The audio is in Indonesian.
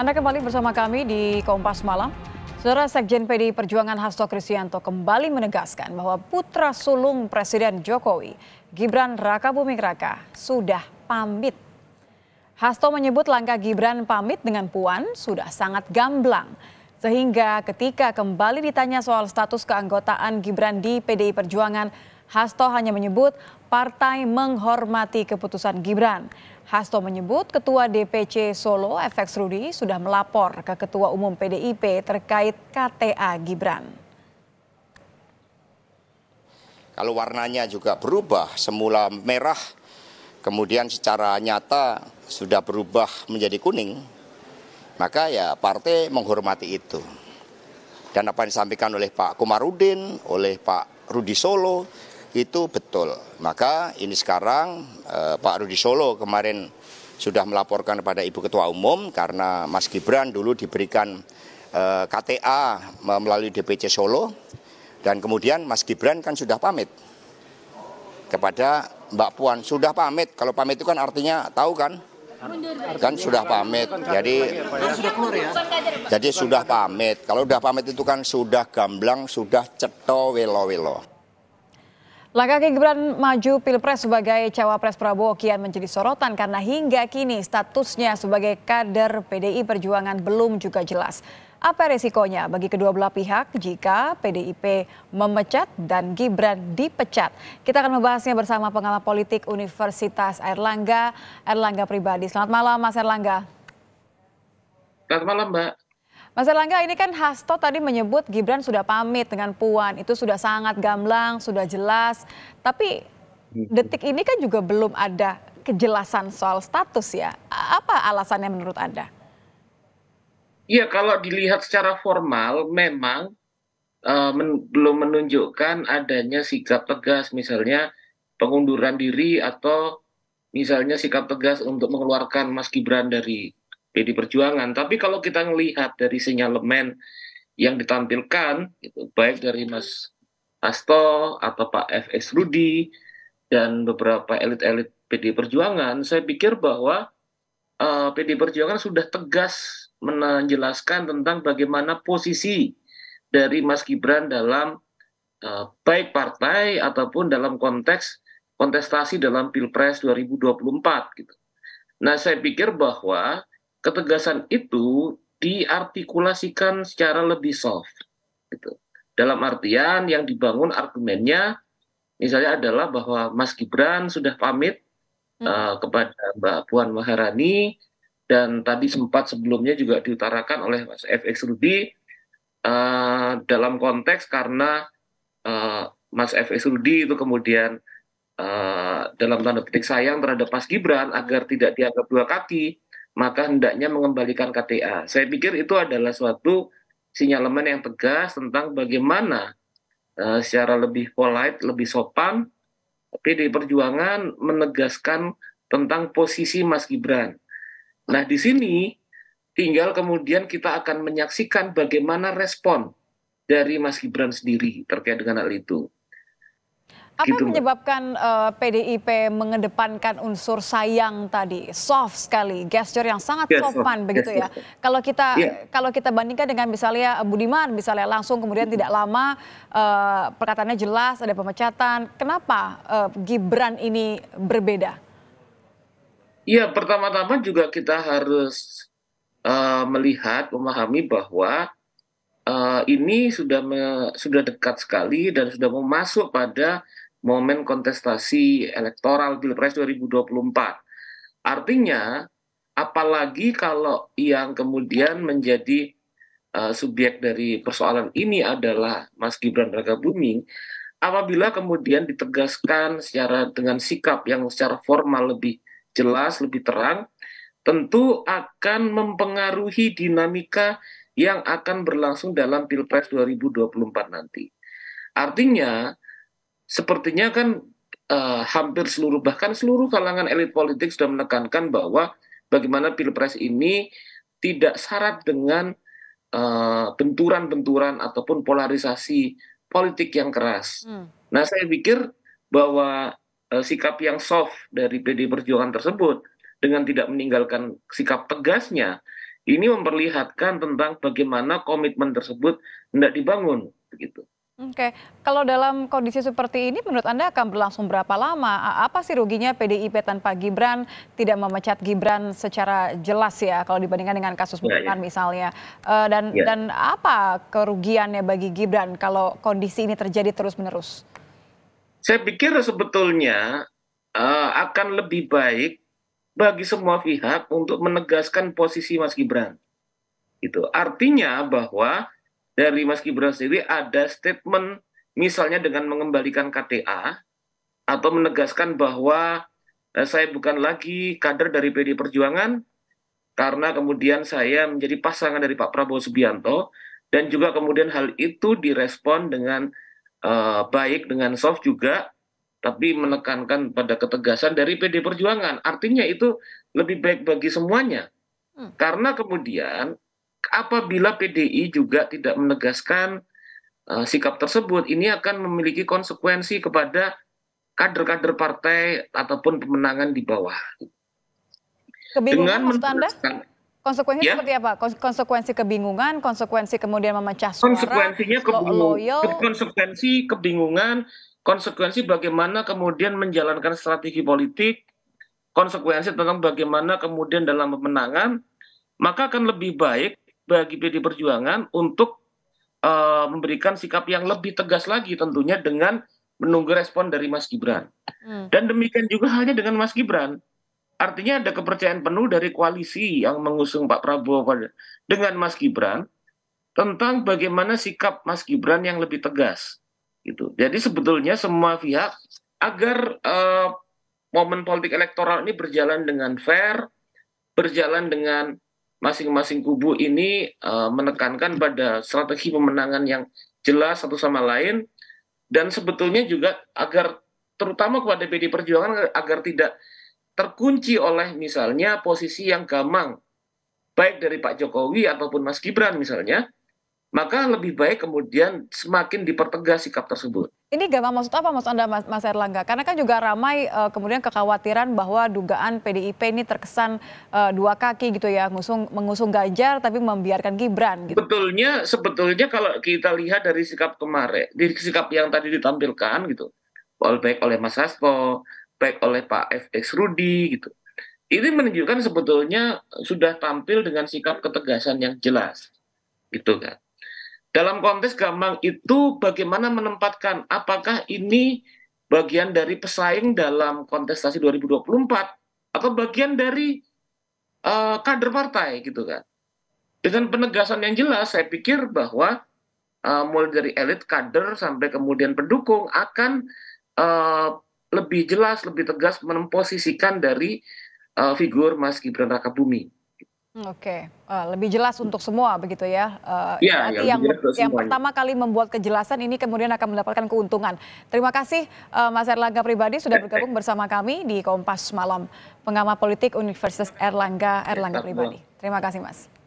Anda kembali bersama kami di Kompas Malam. Saudara Sekjen PD Perjuangan Hasto Kristianto kembali menegaskan bahwa putra sulung Presiden Jokowi, Gibran Raka Buming Raka, sudah pamit. Hasto menyebut langkah Gibran pamit dengan Puan sudah sangat gamblang. Sehingga ketika kembali ditanya soal status keanggotaan Gibran di PDI Perjuangan, Hasto hanya menyebut partai menghormati keputusan Gibran. Hasto menyebut Ketua DPC Solo FX Rudi sudah melapor ke Ketua Umum PDIP terkait KTA Gibran. Kalau warnanya juga berubah, semula merah, kemudian secara nyata sudah berubah menjadi kuning, maka ya partai menghormati itu. Dan apa yang disampaikan oleh Pak Komarudin, oleh Pak Rudi Solo, itu betul. Maka ini sekarang eh, Pak Rudi Solo kemarin sudah melaporkan kepada Ibu Ketua Umum karena Mas Gibran dulu diberikan eh, KTA melalui DPC Solo dan kemudian Mas Gibran kan sudah pamit kepada Mbak Puan sudah pamit. Kalau pamit itu kan artinya tahu kan? Kan sudah pamit. Jadi jadi sudah pamit. Kalau sudah pamit itu kan sudah gamblang, sudah ceto welo-welo. Langkah Gibran maju Pilpres sebagai cawapres Prabowo kian menjadi sorotan karena hingga kini statusnya sebagai kader PDI Perjuangan belum juga jelas. Apa resikonya bagi kedua belah pihak jika PDIP memecat dan Gibran dipecat? Kita akan membahasnya bersama pengamat politik Universitas Erlangga, Erlangga Pribadi. Selamat malam Mas Erlangga. Selamat malam Mbak. Mas Erlangga, ini kan Hasto tadi menyebut Gibran sudah pamit dengan Puan, itu sudah sangat gamblang, sudah jelas. Tapi hmm. detik ini kan juga belum ada kejelasan soal status ya. Apa alasannya menurut Anda? Iya, kalau dilihat secara formal memang uh, men belum menunjukkan adanya sikap tegas misalnya pengunduran diri atau misalnya sikap tegas untuk mengeluarkan Mas Gibran dari PD Perjuangan. Tapi kalau kita melihat dari sinyalemen yang ditampilkan, gitu, baik dari Mas Asto atau Pak FS Rudi dan beberapa elit-elit PD Perjuangan, saya pikir bahwa uh, eh, PD Perjuangan sudah tegas menjelaskan tentang bagaimana posisi dari Mas Gibran dalam uh, baik partai ataupun dalam konteks kontestasi dalam Pilpres 2024 gitu. Nah, saya pikir bahwa ketegasan itu diartikulasikan secara lebih soft. Gitu. Dalam artian yang dibangun argumennya misalnya adalah bahwa Mas Gibran sudah pamit hmm. uh, kepada Mbak Puan Maharani dan tadi sempat sebelumnya juga diutarakan oleh Mas FX Rudi uh, eh, dalam konteks karena uh, Mas FX Rudi itu kemudian uh, dalam tanda petik sayang terhadap Mas Gibran agar tidak dianggap dua kaki maka hendaknya mengembalikan KTA. Saya pikir itu adalah suatu sinyalemen yang tegas tentang bagaimana uh, secara lebih polite, lebih sopan PD Perjuangan menegaskan tentang posisi Mas Gibran. Nah, di sini tinggal kemudian kita akan menyaksikan bagaimana respon dari Mas Gibran sendiri terkait dengan hal itu. Apa gitu. yang menyebabkan uh, eh, PDIP mengedepankan unsur sayang tadi, soft sekali, gesture yang sangat yes, sopan begitu yes, ya. Kalau kita yeah. kalau kita bandingkan dengan misalnya eh, Budiman, misalnya langsung kemudian tidak lama uh, perkataannya jelas ada pemecatan. Kenapa uh, Gibran ini berbeda? Iya, pertama-tama juga kita harus uh, melihat, memahami bahwa uh, ini sudah me, sudah dekat sekali dan sudah mau masuk pada momen kontestasi elektoral Pilpres 2024. Artinya, apalagi kalau yang kemudian menjadi uh, subjek dari persoalan ini adalah Mas Gibran Raka Buming, apabila kemudian ditegaskan secara dengan sikap yang secara formal lebih jelas, lebih terang, tentu akan mempengaruhi dinamika yang akan berlangsung dalam Pilpres 2024 nanti. Artinya, sepertinya kan uh, hampir seluruh bahkan seluruh kalangan elit politik sudah menekankan bahwa bagaimana pilpres ini tidak syarat dengan eh, benturan-benturan uh, ataupun polarisasi politik yang keras. Hmm. Nah, saya pikir bahwa uh, sikap yang soft dari PD Perjuangan tersebut dengan tidak meninggalkan sikap tegasnya ini memperlihatkan tentang bagaimana komitmen tersebut tidak dibangun begitu. Oke, kalau dalam kondisi seperti ini menurut Anda akan berlangsung berapa lama? Apa sih ruginya PDIP tanpa Gibran tidak memecat Gibran secara jelas ya kalau dibandingkan dengan kasus Bukan ya, ya. misalnya. Uh, dan ya. dan apa kerugiannya bagi Gibran kalau kondisi ini terjadi terus-menerus? Saya pikir sebetulnya uh, akan lebih baik bagi semua pihak untuk menegaskan posisi Mas Gibran. Itu artinya bahwa dari Mas Gibran sendiri ada statement misalnya dengan mengembalikan KTA atau menegaskan bahwa eh, saya bukan lagi kader dari PD Perjuangan karena kemudian saya menjadi pasangan dari Pak Prabowo Subianto dan juga kemudian hal itu direspon dengan eh, baik dengan soft juga tapi menekankan pada ketegasan dari PD Perjuangan artinya itu lebih baik bagi semuanya hmm. karena kemudian apabila PDI juga tidak menegaskan uh, sikap tersebut, ini akan memiliki konsekuensi kepada kader-kader partai ataupun pemenangan di bawah. Kebingungan Dengan menegaskan, Anda? Konsekuensi ya? seperti apa? Konsekuensi kebingungan, konsekuensi kemudian memecah suara, konsekuensinya kebingungan, konsekuensi kebingungan, konsekuensi bagaimana kemudian menjalankan strategi politik, konsekuensi tentang bagaimana kemudian dalam pemenangan, maka akan lebih baik bagi PD Perjuangan untuk uh, memberikan sikap yang lebih tegas lagi tentunya dengan menunggu respon dari Mas Gibran. Hmm. Dan demikian juga hanya dengan Mas Gibran. Artinya ada kepercayaan penuh dari koalisi yang mengusung Pak Prabowo dengan Mas Gibran tentang bagaimana sikap Mas Gibran yang lebih tegas. Gitu. Jadi sebetulnya semua pihak agar uh, momen politik elektoral ini berjalan dengan fair, berjalan dengan masing-masing kubu ini uh, menekankan pada strategi pemenangan yang jelas satu sama lain dan sebetulnya juga agar terutama kepada PD Perjuangan agar tidak terkunci oleh misalnya posisi yang gamang baik dari Pak Jokowi ataupun Mas Gibran misalnya maka lebih baik kemudian semakin dipertegas sikap tersebut. Ini gampang maksud apa maksud Anda Mas Erlangga? Karena kan juga ramai uh, kemudian kekhawatiran bahwa dugaan PDIP ini terkesan uh, dua kaki gitu ya, mengusung, mengusung Ganjar tapi membiarkan Gibran gitu. Betulnya sebetulnya kalau kita lihat dari sikap kemarin, dari sikap yang tadi ditampilkan gitu, baik oleh Mas Hasto, baik oleh Pak FX Rudi gitu. Ini menunjukkan sebetulnya sudah tampil dengan sikap ketegasan yang jelas gitu kan. Dalam konteks gampang itu bagaimana menempatkan apakah ini bagian dari pesaing dalam kontestasi 2024 atau bagian dari uh, kader partai gitu kan. Dengan penegasan yang jelas saya pikir bahwa uh, mulai dari elit kader sampai kemudian pendukung akan uh, lebih jelas, lebih tegas menemposisikan dari uh, figur Mas Gibran Rakabuming. Oke, uh, lebih jelas untuk semua begitu ya. Uh, eh, ya nanti ya, yang yang pertama kali membuat kejelasan ini kemudian akan mendapatkan keuntungan. Terima kasih uh, Mas Erlangga pribadi sudah bergabung bersama kami di Kompas Malam, pengamat politik Universitas Erlangga Erlangga pribadi. Terima kasih Mas.